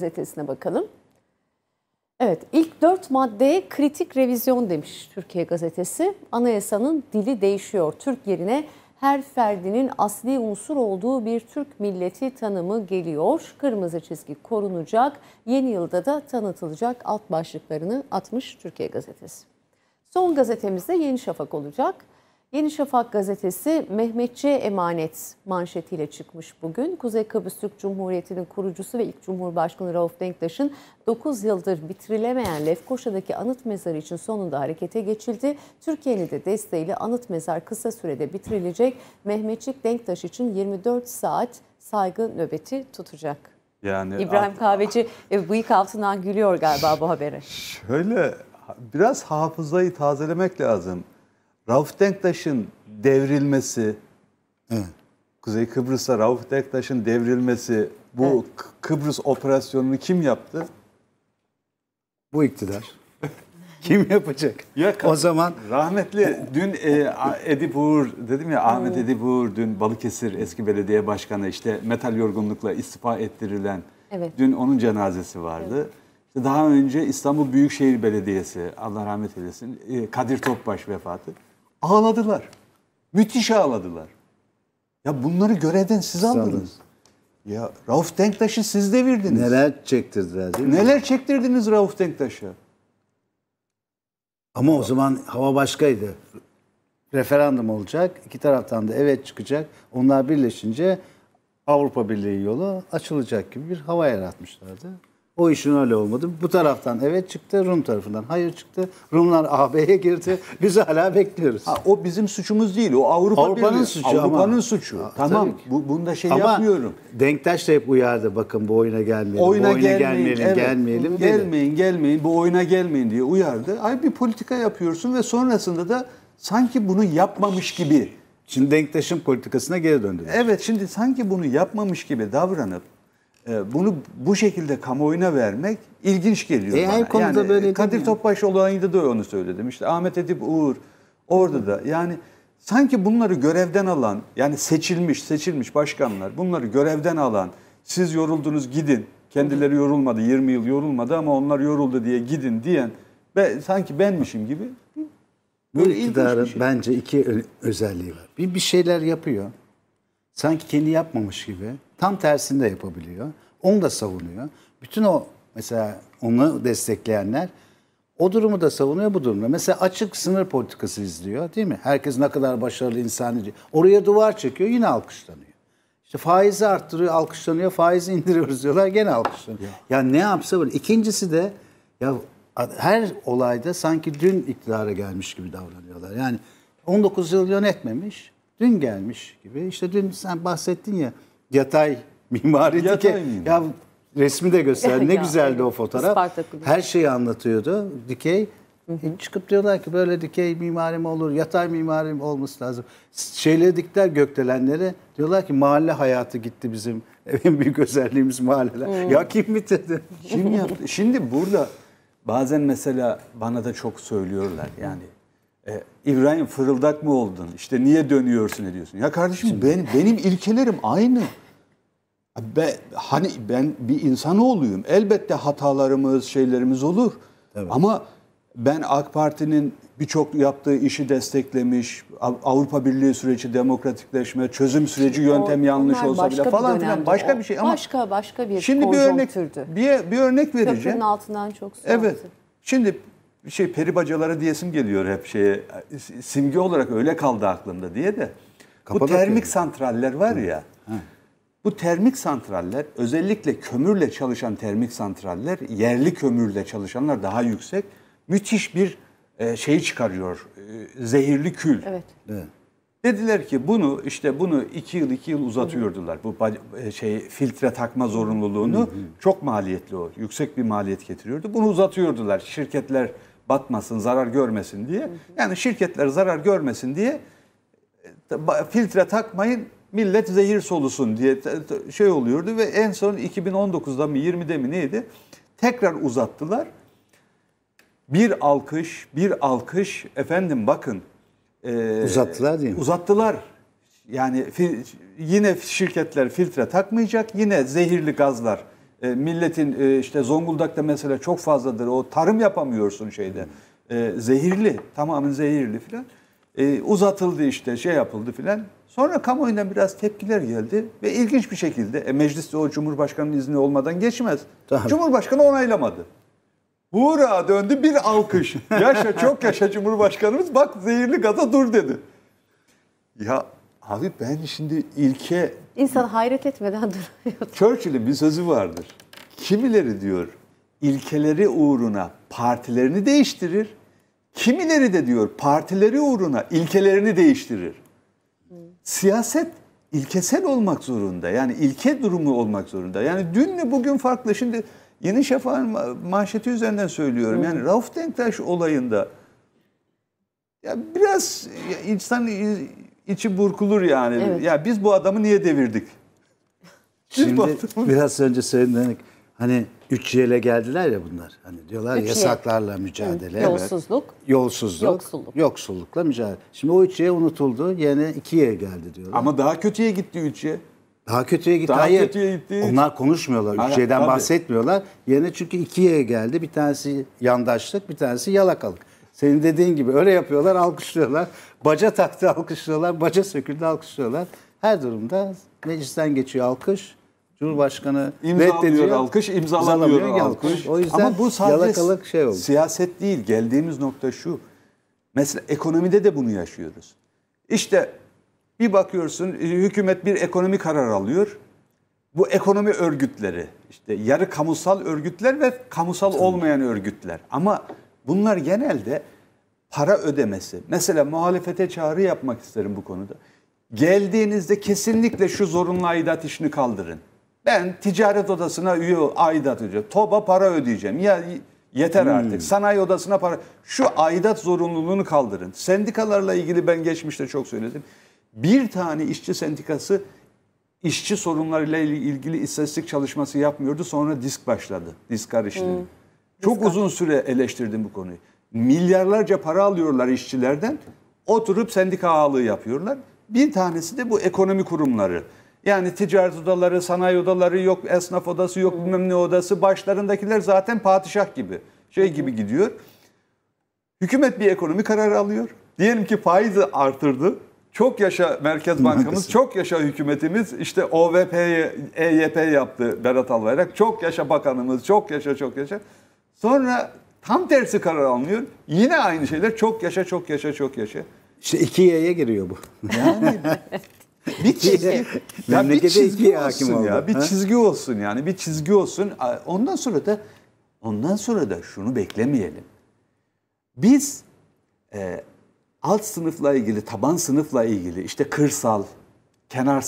gazetesine bakalım. Evet, ilk dört maddeye kritik revizyon demiş Türkiye gazetesi. Anayasanın dili değişiyor. Türk yerine her ferdinin asli unsur olduğu bir Türk milleti tanımı geliyor. Kırmızı çizgi korunacak, yeni yılda da tanıtılacak alt başlıklarını atmış Türkiye gazetesi. Son gazetemizde Yeni Şafak olacak. Yeni Şafak gazetesi Mehmetçi'ye emanet manşetiyle çıkmış bugün. Kuzey Kıbrıs Türk Cumhuriyeti'nin kurucusu ve ilk Cumhurbaşkanı Rauf Denktaş'ın 9 yıldır bitirilemeyen Lefkoşa'daki anıt mezarı için sonunda harekete geçildi. Türkiye'nin de desteğiyle anıt mezar kısa sürede bitirilecek. Mehmetçik Denktaş için 24 saat saygı nöbeti tutacak. Yani İbrahim artık... Kahveci e, bıyık altından gülüyor galiba bu habere. Şöyle biraz hafızayı tazelemek lazım. Rauf Denktaş'ın devrilmesi, evet. Kuzey Kıbrıs'a Rauf Denktaş'ın devrilmesi, bu evet. Kıbrıs operasyonunu kim yaptı? Bu iktidar. kim yapacak? Yok, o zaman rahmetli dün e, Edip Uğur dedim ya Ahmet Edip Uğur dün Balıkesir eski belediye başkanı işte metal yorgunlukla istifa ettirilen evet. dün onun cenazesi vardı. Evet. İşte daha önce İstanbul Büyükşehir Belediyesi Allah rahmet eylesin e, Kadir Topbaş vefatı. Ağladılar. Müthiş ağladılar. Ya bunları görevden siz aldınız. Ya Rauf Denktaş'ı siz devirdiniz. Neler çektirdiler değil mi? Neler çektirdiniz Rauf Denktaş'a? Ama o zaman hava başkaydı. Referandum olacak. iki taraftan da evet çıkacak. Onlar birleşince Avrupa Birliği yolu açılacak gibi bir hava yaratmışlardı. O işin öyle olmadı. Bu taraftan evet çıktı, Rum tarafından hayır çıktı. Rumlar AB'ye girdi. Biz hala bekliyoruz. Ha, o bizim suçumuz değil. O Avrupa Avrupa'nın suçu Avrupa'nın ama. suçu. Ha, tamam. Bu, bunda şey ama yapmıyorum. Denktaş da hep uyardı. Bakın bu oyuna gelmeyin Oyuna bu oyuna gelmeyin, evet. gelmeyelim. Dedi. Gelmeyin, gelmeyin. Bu oyuna gelmeyin diye uyardı. Ay bir politika yapıyorsun ve sonrasında da sanki bunu yapmamış gibi Şimdi Denktaş'ın politikasına geri döndü. Evet şimdi sanki bunu yapmamış gibi davranıp ee, bunu bu şekilde kamuoyuna vermek ilginç geliyor e, bana. Her konuda yani, e, böyle Kadir Topbaş olayında da onu söyledim. İşte Ahmet Edip Uğur orada da yani sanki bunları görevden alan yani seçilmiş seçilmiş başkanlar bunları görevden alan siz yoruldunuz gidin kendileri yorulmadı 20 yıl yorulmadı ama onlar yoruldu diye gidin diyen ve sanki benmişim gibi. Bu iktidarın şey. bence iki özelliği var. Bir, bir şeyler yapıyor sanki kendi yapmamış gibi tam tersini de yapabiliyor. Onu da savunuyor. Bütün o mesela onu destekleyenler o durumu da savunuyor bu durumda. Mesela açık sınır politikası izliyor değil mi? Herkes ne kadar başarılı insan diyor. Oraya duvar çekiyor yine alkışlanıyor. İşte faizi arttırıyor alkışlanıyor. Faizi indiriyoruz diyorlar gene alkışlanıyor. Ya, ya ne yapsa böyle. İkincisi de ya her olayda sanki dün iktidara gelmiş gibi davranıyorlar. Yani 19 yıl yönetmemiş dün gelmiş gibi. İşte dün sen bahsettin ya yatay mimari yatay dike. Ya resmi de göster. Ne ya, güzeldi o fotoğraf. Her şeyi anlatıyordu. Dikey. Hı hı. E, çıkıp diyorlar ki böyle dikey mimari mi olur, yatay mimari mi olması lazım. Şeyleri dikler gökdelenleri diyorlar ki mahalle hayatı gitti bizim. En büyük özelliğimiz mahalleler. Hmm. Ya kim bitirdi? Kim yaptı? Şimdi burada bazen mesela bana da çok söylüyorlar yani e, İbrahim fırıldak mı oldun? İşte niye dönüyorsun ediyorsun? Ya kardeşim Şimdi... ben, benim ilkelerim aynı. Ben, hani ben bir insan oluyum. Elbette hatalarımız, şeylerimiz olur. Evet. Ama ben AK Parti'nin birçok yaptığı işi desteklemiş, Avrupa Birliği süreci, demokratikleşme, çözüm süreci yöntem o, yanlış olsa bile falan filan başka bir şey ama başka başka bir şimdi bir örnek türdü. bir bir örnek vereceğim. Köprünün altından çok su Evet. Şimdi bir şey peri bacaları diyesim geliyor hep şeye. Simge olarak öyle kaldı aklımda diye de. Kapadak bu termik yani. santraller var ya. Bu termik santraller özellikle kömürle çalışan termik santraller yerli kömürle çalışanlar daha yüksek. Müthiş bir e, şeyi çıkarıyor. E, zehirli kül. Evet. evet. Dediler ki bunu işte bunu iki yıl iki yıl uzatıyordular. Bu e, şey filtre takma zorunluluğunu hı hı. çok maliyetli o. Yüksek bir maliyet getiriyordu. Bunu uzatıyordular. Şirketler batmasın, zarar görmesin diye. Yani şirketler zarar görmesin diye e, filtre takmayın millet zehir solusun diye şey oluyordu ve en son 2019'da mı 20'de mi neydi tekrar uzattılar. Bir alkış, bir alkış efendim bakın. E, uzattılar değil mi? Uzattılar. Yani fil, yine şirketler filtre takmayacak, yine zehirli gazlar e, milletin e, işte Zonguldak'ta mesela çok fazladır. O tarım yapamıyorsun şeyde. E, zehirli, tamamen zehirli filan. uzatıldı işte şey yapıldı filan. Sonra kamuoyundan biraz tepkiler geldi ve ilginç bir şekilde e, mecliste o Cumhurbaşkanı'nın izni olmadan geçmez. Tamam. Cumhurbaşkanı onaylamadı. Hura döndü bir alkış. Yaşa çok yaşa Cumhurbaşkanımız bak zehirli gaza dur dedi. Ya abi ben şimdi ilke İnsan hayret etmeden duramıyor. Churchill'in bir sözü vardır. Kimileri diyor ilkeleri uğruna partilerini değiştirir. Kimileri de diyor partileri uğruna ilkelerini değiştirir. Siyaset ilkesel olmak zorunda. Yani ilke durumu olmak zorunda. Yani dünle bugün farklı. Şimdi Yeni Şafak'ın manşeti üzerinden söylüyorum. Yani Rauf Denktaş olayında ya biraz insan içi burkulur yani. Evet. Ya biz bu adamı niye devirdik? Şimdi biraz önce söyledik. Hani üç yele geldiler ya bunlar. Hani diyorlar üç yasaklarla ye. mücadele. Hı, yolsuzluk. Evet. Yolsuzluk. Yoksulluk. Yoksullukla mücadele. Şimdi o 3Y unutuldu. Yine 2Y geldi diyorlar. Ama daha kötüye gitti 3Y. Daha kötüye gitti. Daha Hayır. kötüye gitti. Onlar konuşmuyorlar. üç şeyden bahsetmiyorlar. Yine çünkü ikiye geldi. Bir tanesi yandaşlık, bir tanesi yalakalık. Senin dediğin gibi öyle yapıyorlar, alkışlıyorlar. Baca taktı alkışlıyorlar, baca söküldü alkışlıyorlar. Her durumda meclisten geçiyor alkış. Cumhurbaşkanı reddediyor. alkış, imzalamıyor, alkış. alkış. O yüzden Ama bu sadece şey oldu. siyaset değil. Geldiğimiz nokta şu. Mesela ekonomide de bunu yaşıyoruz. İşte bir bakıyorsun hükümet bir ekonomi karar alıyor. Bu ekonomi örgütleri işte yarı kamusal örgütler ve kamusal olmayan örgütler. Ama Bunlar genelde para ödemesi. Mesela muhalefete çağrı yapmak isterim bu konuda. Geldiğinizde kesinlikle şu zorunlu aidat işini kaldırın. Ben ticaret odasına üye aidat ödeyeceğim. TOB'a para ödeyeceğim. Ya yeter hmm. artık. Sanayi odasına para. Şu aidat zorunluluğunu kaldırın. Sendikalarla ilgili ben geçmişte çok söyledim. Bir tane işçi sendikası işçi sorunlarıyla ilgili istatistik çalışması yapmıyordu. Sonra disk başladı. Disk karıştı. Hmm. Çok uzun süre eleştirdim bu konuyu. Milyarlarca para alıyorlar işçilerden. Oturup sendika ağalığı yapıyorlar. Bir tanesi de bu ekonomi kurumları. Yani ticaret odaları, sanayi odaları yok, esnaf odası yok, bilmem ne odası. Başlarındakiler zaten padişah gibi, şey gibi gidiyor. Hükümet bir ekonomi kararı alıyor. Diyelim ki faizi artırdı. Çok yaşa Merkez Bankamız, çok yaşa hükümetimiz işte OVP'yi EYP yaptı Berat Albayrak. Çok yaşa bakanımız, çok yaşa çok yaşa. Sonra tam tersi karar alınıyor. Yine aynı şeyler çok yaşa çok yaşa çok yaşa. İşte iki Y'ye giriyor bu. Yani bir çizgi. ya bir çizgi olsun oldu. ya. Bir ha? çizgi olsun yani. Bir çizgi olsun. Ondan sonra da ondan sonra da şunu beklemeyelim. Biz e, alt sınıfla ilgili, taban sınıfla ilgili işte kırsal, kenar